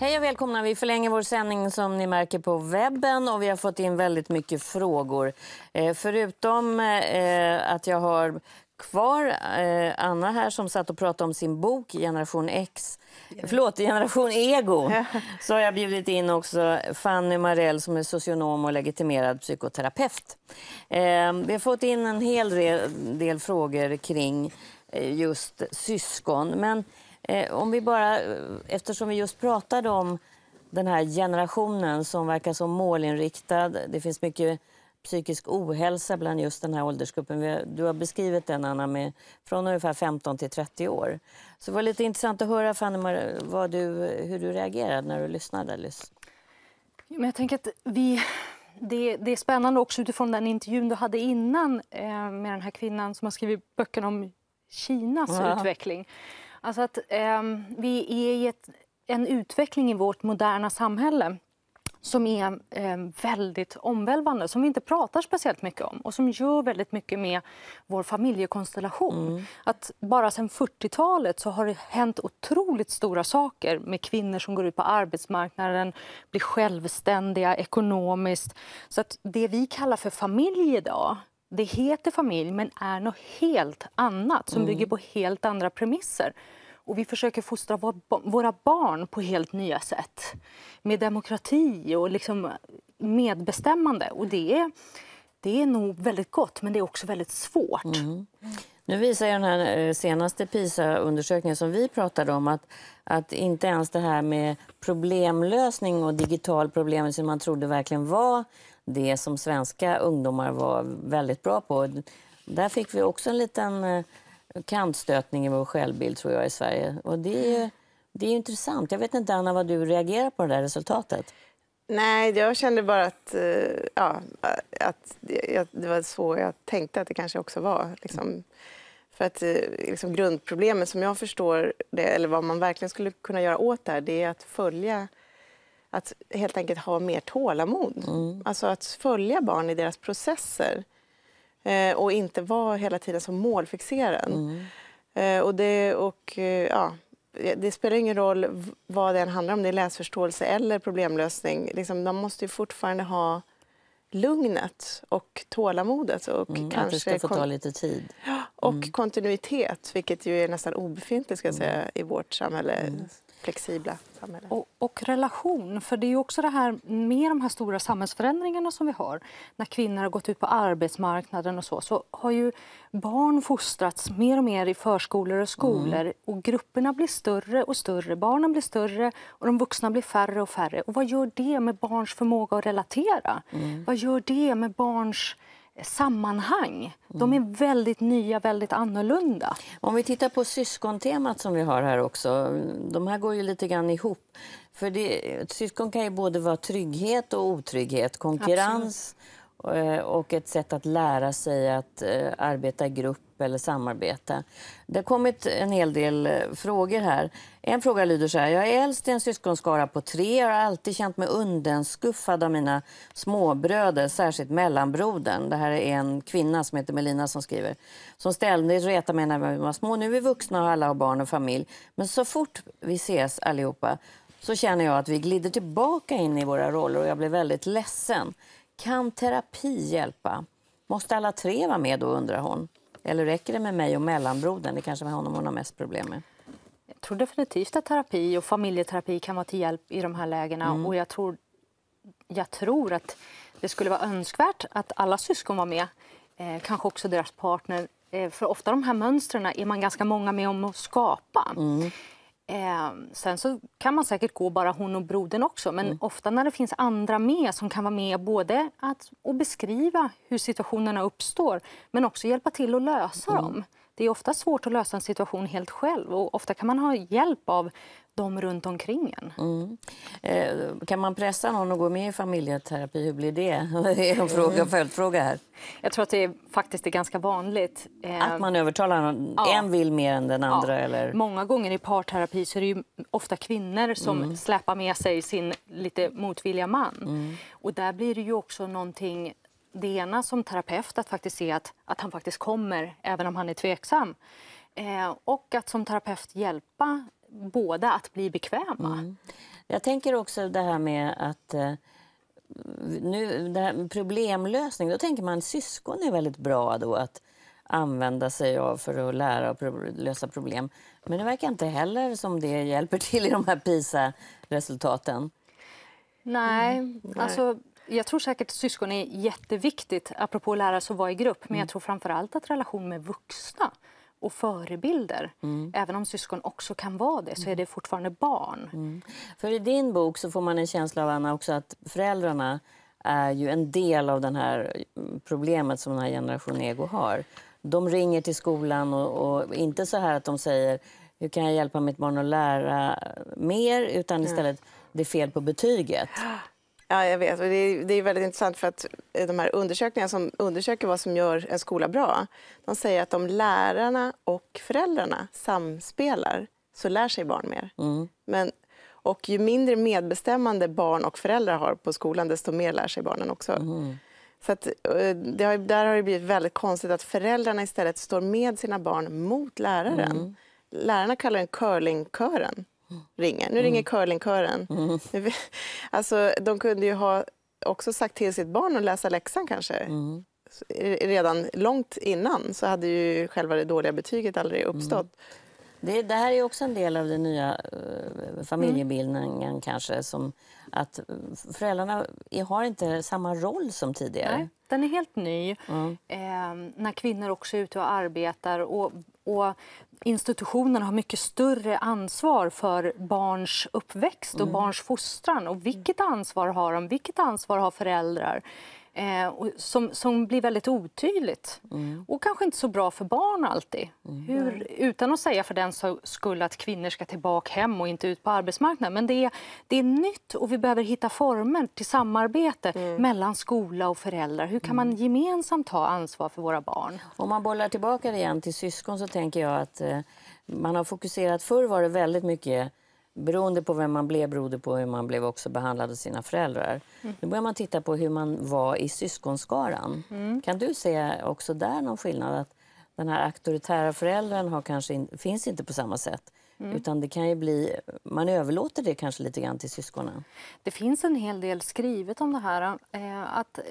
Hej och välkomna. Vi förlänger vår sändning som ni märker på webben och vi har fått in väldigt mycket frågor. Eh, förutom eh, att jag har kvar eh, Anna här som satt och pratade om sin bok Generation X. Yeah. Förlåt, Generation Ego. Så har jag bjudit in också Fanny Marell som är socionom och legitimerad psykoterapeut. Eh, vi har fått in en hel del frågor kring eh, just syskon. Men Eh, om vi bara, eh, eftersom vi just pratade om den här generationen som verkar så målinriktad. Det finns mycket psykisk ohälsa bland just den här åldersgruppen. Du har beskrivit den, Anna, med, från ungefär 15 till 30 år. Så det var lite intressant att höra, Fanny, vad du, hur du reagerade när du lyssnade. Men jag att vi, det, det, är spännande också utifrån den intervjun du hade innan eh, med den här kvinnan som har skrivit böckerna om Kinas ja. utveckling. Alltså att eh, vi är i ett, en utveckling i vårt moderna samhälle som är eh, väldigt omvälvande, som vi inte pratar speciellt mycket om och som gör väldigt mycket med vår familjekonstellation. Mm. Att bara sedan 40-talet så har det hänt otroligt stora saker med kvinnor som går ut på arbetsmarknaden, blir självständiga ekonomiskt. Så att det vi kallar för familj idag det heter familj men är något helt annat som mm. bygger på helt andra premisser. Och vi försöker fostra våra barn på helt nya sätt med demokrati och liksom medbestämmande. Och det, är, det är nog väldigt gott, men det är också väldigt svårt. Mm. Nu visar den här eh, senaste PISA-undersökningen som vi pratade om att, att inte ens det här med problemlösning och digital problem som man trodde verkligen var det som svenska ungdomar var väldigt bra på. Där fick vi också en liten eh, kantstötning i vår självbild tror jag i Sverige. Och det är, det är intressant. Jag vet inte Anna vad du reagerar på det där resultatet. Nej, jag kände bara att, eh, ja, att det var så jag tänkte att det kanske också var. Liksom. För att eh, liksom, grundproblemet som jag förstår det, eller vad man verkligen skulle kunna göra åt det här, det är att följa att helt enkelt ha mer tålamod. Mm. Alltså att följa barn i deras processer. Eh, och inte vara hela tiden så målfixerad. Mm. Eh, och det, och, eh, ja, det spelar ingen roll vad det än handlar om, det är läsförståelse eller problemlösning. Liksom, man måste ju fortfarande ha lugnet och tålamodet. Och mm, kanske att det ska få ta lite tid. Och mm. kontinuitet, vilket ju är nästan obefintligt ska jag mm. säga, i vårt samhälle. Mm flexibla samhälle. Och, och, relation, för det är också det här med de här stora samhällsförändringarna som vi har. När kvinnor har gått ut på arbetsmarknaden och så, så har ju barn fostrats mer och mer i förskolor och skolor mm. och grupperna blir större och större. Barnen blir större och de vuxna blir färre och färre. Och vad gör det med barns förmåga att relatera? Mm. Vad gör det med barns sammanhang. De mm. är väldigt nya, väldigt annorlunda. Om vi tittar på syskontemat som vi har här också. De här går ju lite grann ihop. För det, syskon kan ju både vara trygghet och otrygghet, konkurrens Absolut Eh, och ett sätt att lära sig att eh, arbeta i grupp eller samarbeta. Det har kommit en hel del eh, frågor här. En fråga lyder så här. Jag är äldst i en syskonskara på tre. Jag har alltid känt mig undanskuffad av mina småbröder, särskilt mellanbrodern. Det här är en kvinna som heter Melina som skriver. Som ständigt retade mig när vi var små. Nu är vi vuxna och alla har barn och familj. Men så fort vi ses allihopa så känner jag att vi glider tillbaka in i våra roller och jag blir väldigt ledsen. Kan terapi hjälpa? Måste alla tre vara med då, undrar hon. Eller räcker det med mig och mellanbrodern? Det kanske är honom hon har mest problem med. Jag tror definitivt att terapi och familjeterapi kan vara till hjälp i de här lägena. Mm. Och jag tror, jag tror att det skulle vara önskvärt att alla syskon var med, eh, kanske också deras partner. Eh, för ofta de här mönstren är man ganska många med om att skapa. Mm. Eh, sen så kan man säkert gå bara hon och brodern också, men mm. ofta när det finns andra med som kan vara med både att och beskriva hur situationerna uppstår, men också hjälpa till att lösa mm. dem, det är ofta svårt att lösa en situation helt själv och ofta kan man ha hjälp av de runt omkring en. Mm. Eh, kan man pressa någon att gå med i familjeterapi? Hur blir det? det är en mm. fråga, följdfråga här. Jag tror att det är, faktiskt är ganska vanligt. Eh, att man övertalar någon, ja. en vill mer än den andra? Ja. Eller? Många gånger i parterapi så är det ofta kvinnor som mm. släpar med sig sin lite motvilliga man. Mm. Och där blir det ju också någonting det ena som terapeut att faktiskt se att, att han faktiskt kommer även om han är tveksam. Eh, och att som terapeut hjälpa båda att bli bekväma. Mm. Jag tänker också det här med att eh, nu, det här problemlösning, då tänker man syskon är väldigt bra då att använda sig av för att lära och lösa problem. Men det verkar inte heller som det hjälper till i de här PISA-resultaten. Nej, mm. alltså jag tror säkert att syskon är jätteviktigt, apropå att lära sig att vara i grupp. Men jag mm. tror framför allt att relation med vuxna och förebilder. Mm. Även om syskon också kan vara det, så är mm. det fortfarande barn. Mm. För I din bok så får man en känsla av Anna, också att föräldrarna är ju en del av det här mm, problemet som den här generationen ego har. De ringer till skolan och, och, inte så här att de säger hur kan jag hjälpa mitt barn att lära mer, utan istället det är fel på betyget. Ja, jag vet. Och det, är, det är väldigt intressant för att eh, de här undersökningarna som undersöker vad som gör en skola bra, de säger att om lärarna och föräldrarna samspelar så lär sig barn mer. Mm. Men, och ju mindre medbestämmande barn och föräldrar har på skolan, desto mer lär sig barnen också. Mm. Så att, eh, har, där har det blivit väldigt konstigt att föräldrarna istället står med sina barn mot läraren. Mm. Lärarna kallar den curlingkören ringer. Nu mm. ringer curlingkören. Mm. Alltså, de kunde ju ha också sagt till sitt barn att läsa läxan kanske. Mm. Eh, redan långt innan så hade ju själva det dåliga betyget aldrig mm. uppstått. Det, det, här är också en del av den nya uh, eh, familjebildningen mm. kanske. Som att eh, föräldrarna har inte samma roll som tidigare. Nej den är helt ny. Mm. Eh, när kvinnor också är ute och arbetar och, och institutionerna har mycket större ansvar för barns uppväxt och mm. barns fostran. Och vilket mm. ansvar har de? Vilket ansvar har föräldrar? eh, som, som blir väldigt otydligt. Mm. Och kanske inte så bra för barn alltid. Mm. Hur, utan att säga för den skull att kvinnor ska tillbaka hem och inte ut på arbetsmarknaden. Men det är, det är nytt och vi behöver hitta former till samarbete mm. mellan skola och föräldrar. Hur kan man mm. gemensamt ta ansvar för våra barn? Om man bollar tillbaka det igen till syskon så tänker jag att eh, man har fokuserat, förr var det väldigt mycket beroende på vem man blev, beroende på hur man blev också behandlad av sina föräldrar. Mm. Nu börjar man titta på hur man var i syskonskaran. Mm. Kan du se också där någon skillnad? Att den här auktoritära föräldern har kanske in, finns inte på samma sätt. Mm. Utan det kan ju bli, man överlåter det kanske lite grann till syskonen. Det finns en hel del skrivet om det här. Eh, att eh,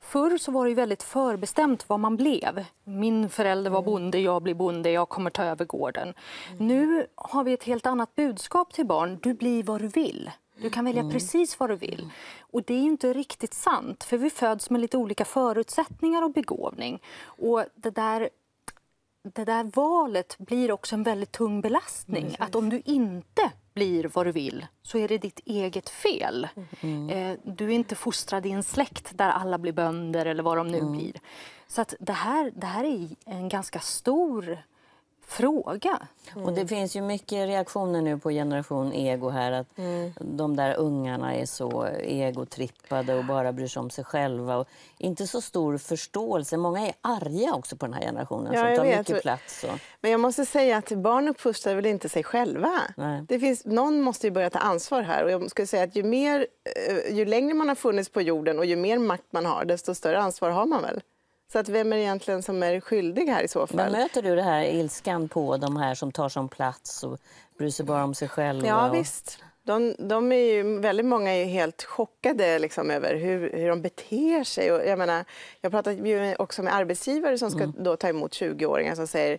förr så var det väldigt förbestämt vad man blev. Min förälder var mm. bonde, jag blir bonde, jag kommer ta över gården. Mm. Nu har vi ett helt annat budskap till barn. Du blir vad du vill. Du kan välja mm. precis vad du vill. Och det är inte riktigt sant, för vi föds med lite olika förutsättningar och begåvning. Och det där det där valet blir också en väldigt tung belastning. Mm. Att om du inte blir vad du vill så är det ditt eget fel. Mm. Eh, du är inte fostrad i en släkt där alla blir bönder eller vad de nu mm. blir. Så att det, här, det här är en ganska stor fråga. Mm. Och det finns ju mycket reaktioner nu på generation ego här. Att mm. de där ungarna är så egotrippade och bara bryr sig om sig själva. Och inte så stor förståelse. Många är arga också på den här generationen ja, som tar vet. mycket plats. Och... Men jag måste säga att barn uppfostrar väl inte sig själva. Nej. Det finns, någon måste ju börja ta ansvar här. Och jag skulle säga att ju, mer, eh, ju längre man har funnits på jorden och ju mer makt man har, desto större ansvar har man väl? Så att vem är egentligen som är skyldig här i så fall? Vad möter du det här ilskan på de här som tar som plats och bryr sig bara om sig själva? Ja, visst. De, de, är ju, väldigt många är helt chockade liksom över hur, hur de beter sig. Och jag, menar, jag pratar också med arbetsgivare som ska mm. då ta emot 20-åringar som säger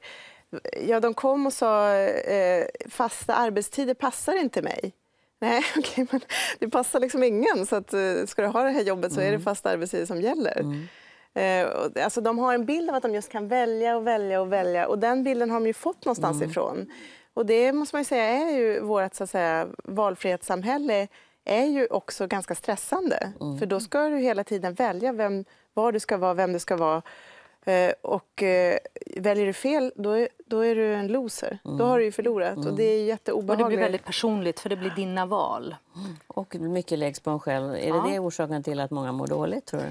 Ja, de kom och sa eh, fasta arbetstider passar inte mig. Nej, okej, okay, men det passar liksom ingen. Så att, eh, ska du ha det här jobbet så är det mm. fasta arbetstider som gäller. Mm. Eh, alltså de har en bild av att de just kan välja och välja och välja och den bilden har de ju fått någonstans mm. ifrån. Och det måste man säga är ju vårt så att säga, valfrihetssamhälle är ju också ganska stressande. Mm. För då ska du hela tiden välja vem, var du ska vara, vem du ska vara. Eh, och eh, väljer du fel, då är, då är du en loser. Mm. Då har du förlorat mm. och det är jätteobehagligt. Och det blir väldigt personligt för det blir dina val. Mm. Och mycket läggs på en själv. Är ja. det, det orsaken till att många mår dåligt tror du?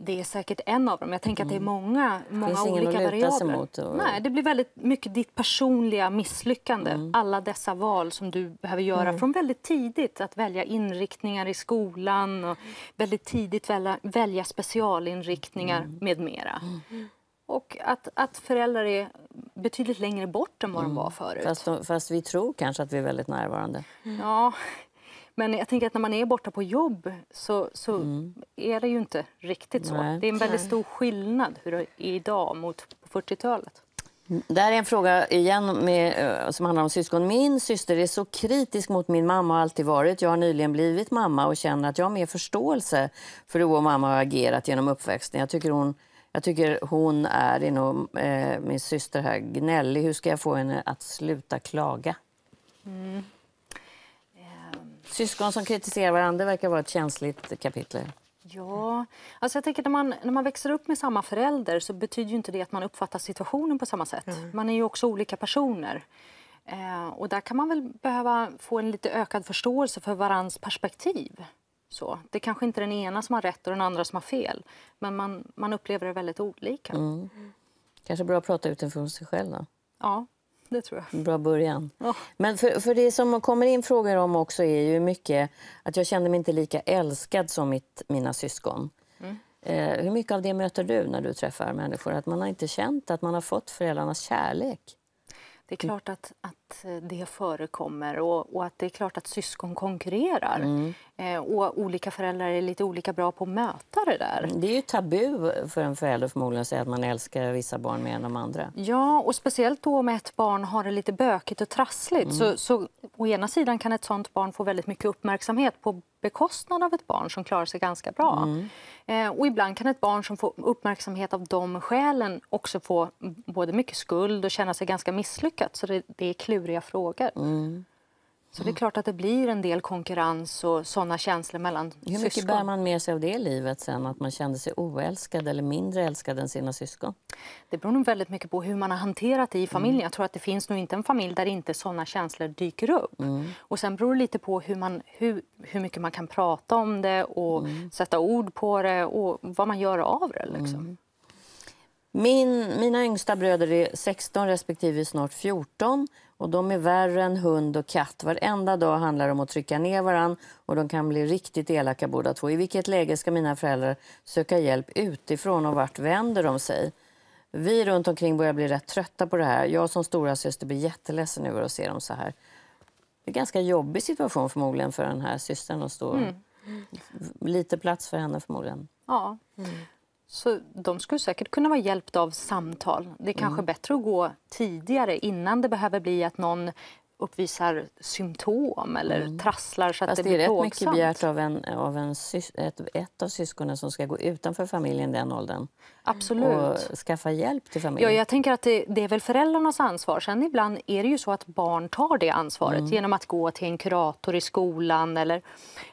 det är säkert en av dem. Jag tänker att det är mm. många, många Finns olika variabler. Och... Nej, det blir väldigt mycket ditt personliga misslyckande. Mm. Alla dessa val som du behöver göra mm. från väldigt tidigt. Att välja inriktningar i skolan och väldigt tidigt välja, välja specialinriktningar mm. med mera. Mm. Och att, att föräldrar är betydligt längre bort än vad de var förut. Fast, fast vi tror kanske att vi är väldigt närvarande. Ja, men jag tänker att när man är borta på jobb så, så mm. är det ju inte riktigt så. Nej. Det är en väldigt stor skillnad hur det är idag mot 40-talet. Mm, det här är en fråga igen med, eh, som handlar om syskon. Min syster är så kritisk mot min mamma och alltid varit. Jag har nyligen blivit mamma och känner att jag har mer förståelse för hur vår mamma har agerat genom uppväxten. Jag tycker hon, jag tycker hon är, inom, eh, min syster här, gnällig. Hur ska jag få henne att sluta klaga? Mm. Syskon som kritiserar varandra verkar vara ett känsligt kapitel. Ja, alltså jag tänker när man, när man växer upp med samma förälder så betyder inte det att man uppfattar situationen på samma sätt. Mm. Man är ju också olika personer. Eh, och där kan man väl behöva få en lite ökad förståelse för varans perspektiv. Så. Det är kanske inte är den ena som har rätt och den andra som har fel. Men man, man upplever det väldigt olika. Mm. Kanske bra att prata utifrån sig själv då? Ja, det tror jag. Bra början. Ja. Men för, för det som kommer in frågor om också är ju mycket att jag kände mig inte lika älskad som mitt, mina syskon. Mm. Eh, hur mycket av det möter du när du träffar människor? Att man har inte känt att man har fått föräldrarnas kärlek? Det är klart att, att eh, det förekommer och, och att det är klart att syskon konkurrerar. Mm. Eh, och olika föräldrar är lite olika bra på att möta det där. Det är ju tabu för en förälder förmodligen att säga att man älskar vissa barn mer än de andra. Ja, och speciellt då om ett barn har det lite bökigt och trassligt. Mm. Så, så å ena sidan kan ett sånt barn få väldigt mycket uppmärksamhet på bekostnad av ett barn som klarar sig ganska bra. Mm. Eh, och ibland kan ett barn som får uppmärksamhet av de skälen också få både mycket skuld och känna sig ganska misslyckat. Så det, det är kluriga frågor. Mm. Så det är mm. klart att det blir en del konkurrens och sådana känslor mellan syskon. Hur mycket syskon? bär man med sig av det livet sen, att man kände sig oälskad eller mindre älskad än sina syskon? Det beror nog väldigt mycket på hur man har hanterat det i mm. familjen. Mm. Jag tror att det finns nog inte en familj där inte sådana känslor dyker upp. Mm. Och sen beror det lite på hur, man, hur, hur mycket man kan prata om det och mm. sätta ord på det och vad man gör av det. Liksom. Mm. Min, mina yngsta bröder är 16 respektive snart 14. Och de är värre än hund och katt. Varenda dag handlar det om att trycka ner varann och de kan bli riktigt elaka båda två. I vilket läge ska mina föräldrar söka hjälp utifrån och vart vänder de sig? Vi runt omkring börjar bli rätt trötta på det här. Jag som stora syster blir jätteledsen över att se dem så här. Det är en ganska jobbig situation förmodligen för den här systern att stå... Mm. Lite plats för henne förmodligen. Ja. Mm. Så de skulle säkert kunna vara hjälpta av samtal. Det är kanske mm. bättre att gå tidigare innan det behöver bli att någon uppvisar symptom eller mm. trasslar så att Fast det blir plågsamt. Det är rätt mycket begärt av, en, av en, ett, ett av syskonen som ska gå utanför familjen den åldern. Absolut. Och skaffa hjälp till familjen. Ja, jag tänker att det, det, är väl föräldrarnas ansvar. Sen ibland är det ju så att barn tar det ansvaret mm. genom att gå till en kurator i skolan eller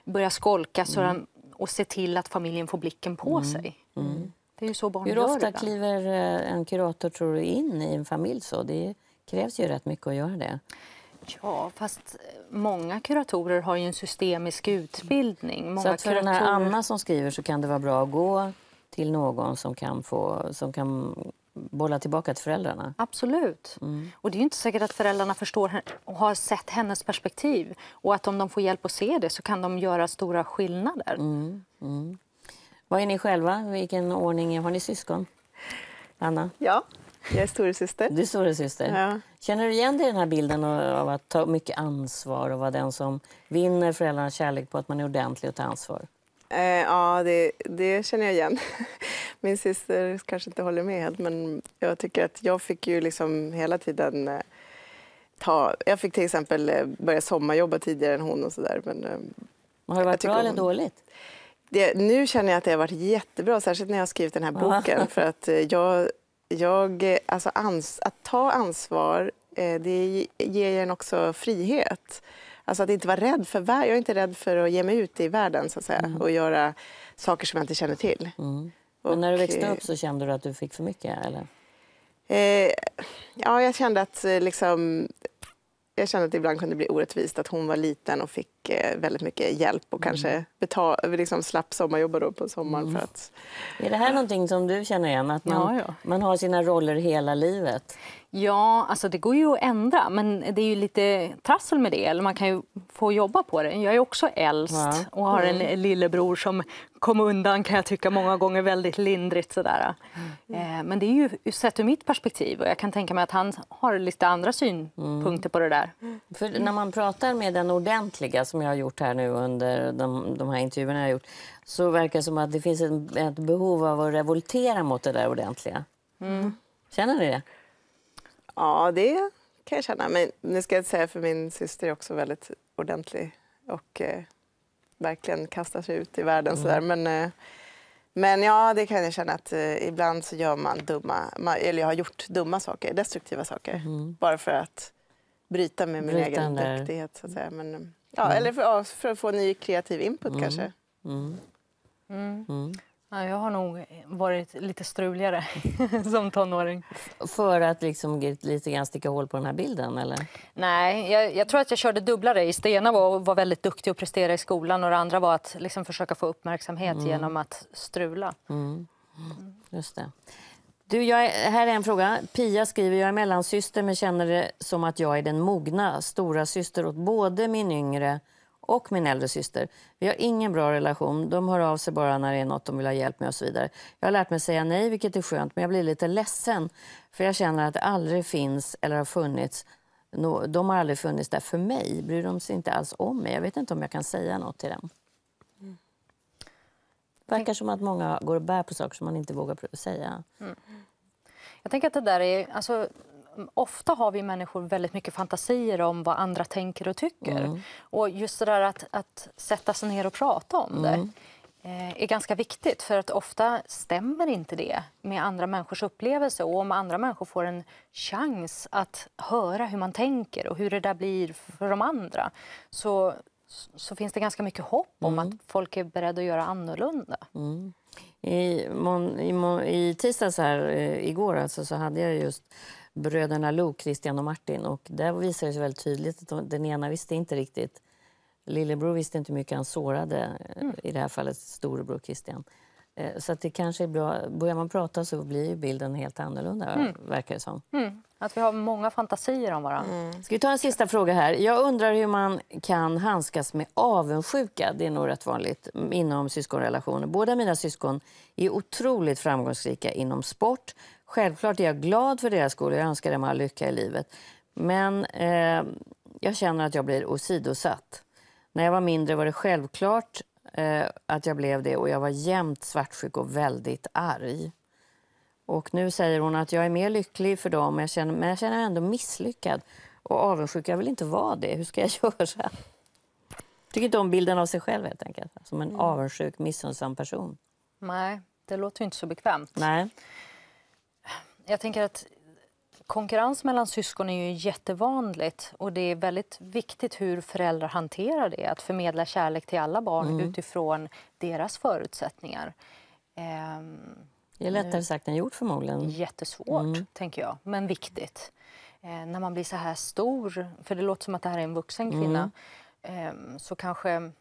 börja skolka så mm och se till att familjen får blicken på mm. sig. Mm. Det är ju så barn Hur gör ofta ibland. kliver eh, en kurator tror du, in i en familj så? Det krävs ju rätt mycket att göra det. Ja, fast många kuratorer har ju en systemisk utbildning. Många så att för kuratorer... den här Anna som skriver så kan det vara bra att gå till någon som kan, få, som kan bolla tillbaka till föräldrarna? Absolut. Mm. Och det är inte säkert att föräldrarna förstår och har sett hennes perspektiv. Och att om de får hjälp att se det så kan de göra stora skillnader. Mm. Mm. Vad är ni själva? Vilken ordning har ni syskon? Anna? Ja, jag är storasyster. Du är storasyster. Ja. Känner du igen dig i den här bilden av att ta mycket ansvar och vara den som vinner föräldrarnas kärlek på att man är ordentlig och tar ansvar? Eh, ja, det, det, känner jag igen. Min syster kanske inte håller med men jag tycker att jag fick ju liksom hela tiden eh, ta... Jag fick till exempel eh, börja sommarjobba tidigare än hon och sådär. Eh, har det varit bra eller hon... dåligt? Det, nu känner jag att det har varit jättebra, särskilt när jag har skrivit den här ah. boken. för att jag, jag, alltså ans, att ta ansvar, det ger en också frihet. Alltså att inte vara rädd för Jag är inte rädd för att ge mig ut i världen så att säga, mm. och göra saker som jag inte känner till. Mm. Men när du växte upp så kände du att du fick för mycket? Eller? Eh, ja, jag kände att eh, liksom, jag kände att det ibland kunde bli orättvist att hon var liten och fick fick eh, väldigt mycket hjälp och kanske mm. betal, liksom slapp sommarjobba då på sommaren. För mm. att... Är det här någonting som du känner igen, att man, ja, ja. man har sina roller hela livet? Ja, alltså det går ju att ändra, men det är ju lite trassel med det. Eller man kan ju få jobba på det. Jag är också äldst ja. och har en mm. lillebror som kom undan, kan jag tycka, många gånger väldigt lindrigt. Sådär. Mm. Eh, men det är ju sett ur mitt perspektiv och jag kan tänka mig att han har lite andra synpunkter mm. på det där. För när man pratar med den ordentliga som jag har gjort här nu under de, de här intervjuerna jag har gjort så verkar det som att det finns ett, ett behov av att revoltera mot det där ordentliga. Mm. Känner ni det? Ja, det kan jag känna. Men nu ska jag säga för min syster är också väldigt ordentlig och eh, verkligen kastar sig ut i världen. Mm. Sådär. Men, eh, men ja, det kan jag känna att eh, ibland så gör man dumma, man, eller jag har gjort dumma saker, destruktiva saker, mm. bara för att bryta med min Brytande. egen duktighet. Så att säga. Men, eh, Ja, mm. eller för, för, att få ny kreativ input mm. kanske. Mm. Ja, jag har nog varit lite struligare som tonåring. För att liksom lite grann sticka hål på den här bilden? Eller? Nej, jag, jag tror att jag körde dubblare. I Stena var, var väldigt duktig och prestera i skolan och det andra var att liksom försöka få uppmärksamhet mm. genom att strula. Mm. Just det. Du, jag är, här är en fråga. Pia skriver, jag är mellansyster men känner det som att jag är den mogna stora syster åt både min yngre och min äldre syster. Vi har ingen bra relation. De hör av sig bara när det är något de vill ha hjälp med och så vidare. Jag har lärt mig säga nej, vilket är skönt, men jag blir lite ledsen för jag känner att det aldrig finns eller har funnits de har aldrig funnits där för mig. Bryr de sig inte alls om mig? Jag vet inte om jag kan säga något till dem. Det verkar som att många går och bär på saker som man inte vågar säga. Mm. Jag tänker att det där är... Alltså, ofta har vi människor väldigt mycket fantasier om vad andra tänker och tycker. Mm. Och just det där att, att sätta sig ner och prata om det mm. eh, är ganska viktigt för att ofta stämmer inte det med andra människors upplevelse och om andra människor får en chans att höra hur man tänker och hur det där blir för de andra så, så finns det ganska mycket hopp om mm. att folk är beredda att göra annorlunda. Mm. I, mon, i, mon, i tisdags här, eh, igår alltså, så hade jag just bröderna Lo, Christian och Martin. Och där visade det sig väldigt tydligt att den ena visste inte riktigt. Lillebror visste inte hur mycket han sårade, eh, mm. i det här fallet storebror Christian. Eh, så att det kanske är bra, börjar man prata så blir bilden helt annorlunda, mm. verkar det som. Mm. Att vi har många fantasier om varandra. Mm. Ska vi ta en sista fråga här? Jag undrar hur man kan handskas med avundsjuka. Det är nog rätt vanligt inom syskonrelationer. Båda mina syskon är otroligt framgångsrika inom sport. Självklart är jag glad för deras skull och jag önskar dem all lycka i livet. Men eh, jag känner att jag blir åsidosatt. När jag var mindre var det självklart eh, att jag blev det och jag var jämt svartsjuk och väldigt arg. Och nu säger hon att jag är mer lycklig för dem, men jag känner, men jag känner mig ändå misslyckad och avundsjuk. Jag vill inte vara det. Hur ska jag göra? tycker inte om bilden av sig själv helt enkelt. Som en mm. avundsjuk, missunnsam person. Nej, det låter inte så bekvämt. Nej. Jag tänker att Konkurrens mellan syskon är ju jättevanligt och det är väldigt viktigt hur föräldrar hanterar det, att förmedla kärlek till alla barn mm. utifrån deras förutsättningar. Ehm, det är lättare nu, sagt än gjort förmodligen. Jättesvårt, mm. tänker jag, men viktigt. Ehm, när man blir så här stor, för det låter som att det här är en vuxen kvinna, mm. ehm, så kanske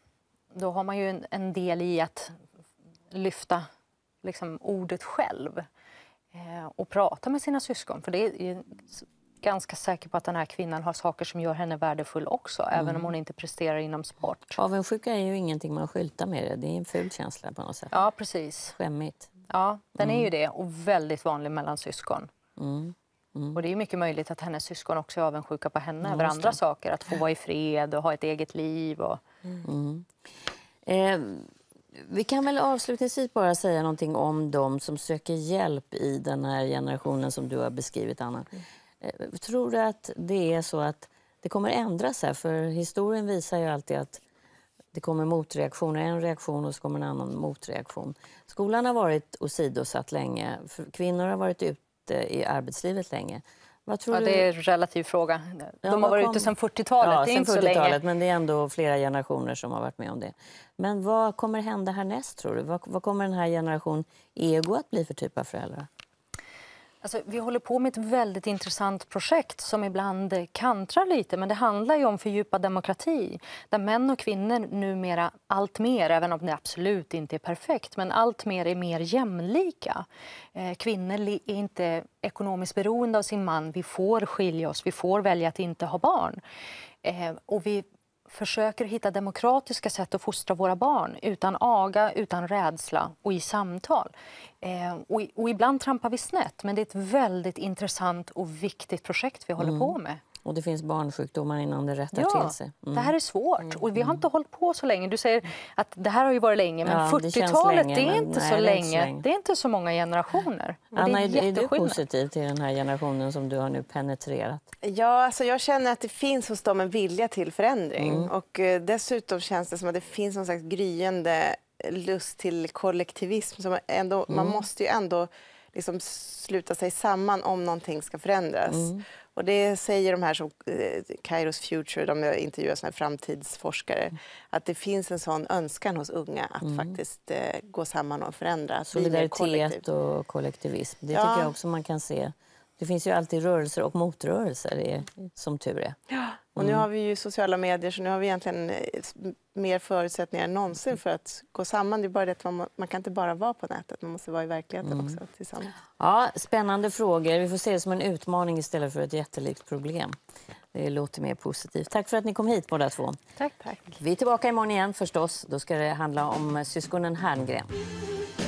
då har man ju en, en del i att lyfta liksom, ordet själv. Eh, och prata med sina syskon. För det är ganska säker på att den här kvinnan har saker som gör henne värdefull också, mm. även om mm. hon inte presterar inom sport. Avundsjuka är ju ingenting man skyltar med, det, det är en ful känsla på något sätt. Ja, precis. Skämmigt. Ja, den mm. är ju mm. det, och väldigt vanlig mellan syskon. Mm. mm. Och det är mycket möjligt att hennes syskon också är avundsjuka på henne över andra saker, att få vara i fred och ha ett eget liv. Och... Eh, vi kan väl avslutningsvis bara säga någonting om de som söker hjälp i den här generationen som du har beskrivit, Anna. Mm. Eh, tror du att det är så att det kommer ändras här? För historien visar ju alltid att det kommer motreaktioner. En reaktion och så kommer en annan motreaktion. Skolan har varit åsidosatt länge. Kvinnor har varit ute i arbetslivet länge. Vad tror ja, du? Det är en relativ fråga. De ja, har varit kom... ute sedan 40-talet. Ja, det är inte så länge. Men det är ändå flera generationer som har varit med om det. Men vad kommer hända härnäst, tror du? Vad, vad kommer den här generationen ego att bli för typ av föräldrar? Alltså, vi håller på med ett väldigt intressant projekt som ibland kantrar lite. Men det handlar ju om fördjupad demokrati där män och kvinnor numera allt mer, även om det absolut inte är perfekt, men allt mer är mer jämlika. Eh, kvinnor är inte ekonomiskt beroende av sin man. Vi får skilja oss, vi får välja att inte ha barn. Eh, och vi försöker hitta demokratiska sätt att fostra våra barn utan aga, utan rädsla och i samtal. Eh, och, och, ibland trampar vi snett, men det är ett väldigt intressant och viktigt projekt vi håller mm. på med. Och det finns barnsjukdomar innan det rättar ja, till sig. Mm. Det här är svårt mm. och vi har mm. inte hållit på så länge. Du säger att det här har ju varit länge men ja, 40-talet är inte nej, så länge. Det är inte så många generationer. Anna, är, är, du positiv till den här generationen som du har nu penetrerat? Ja, alltså jag känner att det finns hos dem en vilja till förändring mm. och eh, dessutom känns det som att det finns någon slags gryende lust till kollektivism. Som ändå, mm. Man måste ju ändå liksom sluta sig samman om någonting ska förändras. Mm. Och det säger de här som eh, Kairos Future, de intervjuar såna framtidsforskare, mm. att det finns en sån önskan hos unga att mm. faktiskt eh, gå samman och förändra. Solidaritet och kollektivism, det ja. tycker jag också man kan se det finns ju alltid rörelser och motrörelser, som tur är. Ja, och nu mm. har vi ju sociala medier, så nu har vi egentligen eh, mer förutsättningar än någonsin mm. för att gå samman. Det är bara det att man, man kan inte bara vara på nätet, man måste vara i verkligheten mm. också tillsammans. Ja, spännande frågor. Vi får se det som en utmaning istället för ett jättelikt problem. Det låter mer positivt. Tack för att ni kom hit båda två. Tack, tack. Vi är tillbaka imorgon igen förstås. Då ska det handla om eh, syskonen Herngren.